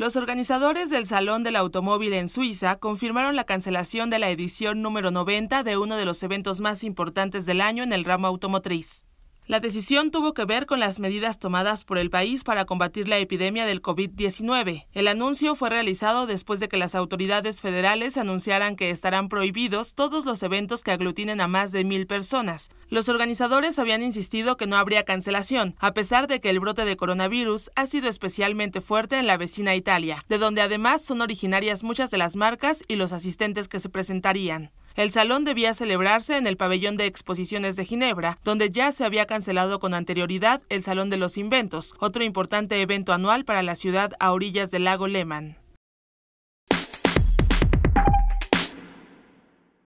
Los organizadores del Salón del Automóvil en Suiza confirmaron la cancelación de la edición número 90 de uno de los eventos más importantes del año en el ramo automotriz. La decisión tuvo que ver con las medidas tomadas por el país para combatir la epidemia del COVID-19. El anuncio fue realizado después de que las autoridades federales anunciaran que estarán prohibidos todos los eventos que aglutinen a más de mil personas. Los organizadores habían insistido que no habría cancelación, a pesar de que el brote de coronavirus ha sido especialmente fuerte en la vecina Italia, de donde además son originarias muchas de las marcas y los asistentes que se presentarían. El salón debía celebrarse en el pabellón de exposiciones de Ginebra, donde ya se había cancelado con anterioridad el Salón de los Inventos, otro importante evento anual para la ciudad a orillas del lago Lehman.